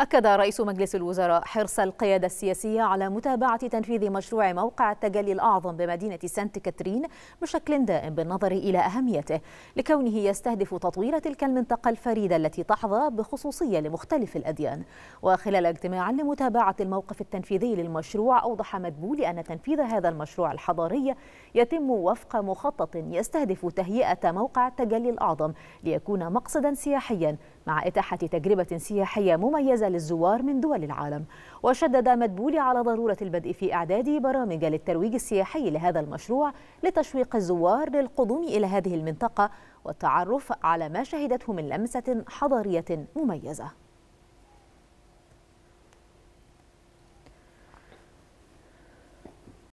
أكد رئيس مجلس الوزراء حرص القيادة السياسية على متابعة تنفيذ مشروع موقع التجلي الأعظم بمدينة سانت كاترين بشكل دائم بالنظر إلى أهميته لكونه يستهدف تطوير تلك المنطقة الفريدة التي تحظى بخصوصية لمختلف الأديان وخلال اجتماع لمتابعة الموقف التنفيذي للمشروع أوضح مدبول أن تنفيذ هذا المشروع الحضاري يتم وفق مخطط يستهدف تهيئة موقع التجلي الأعظم ليكون مقصدا سياحيا مع إتاحة تجربة سياحية مميزة للزوار من دول العالم وشدد مدبولي على ضرورة البدء في إعداد برامج للترويج السياحي لهذا المشروع لتشويق الزوار للقدوم إلى هذه المنطقة والتعرف على ما شهدته من لمسة حضارية مميزة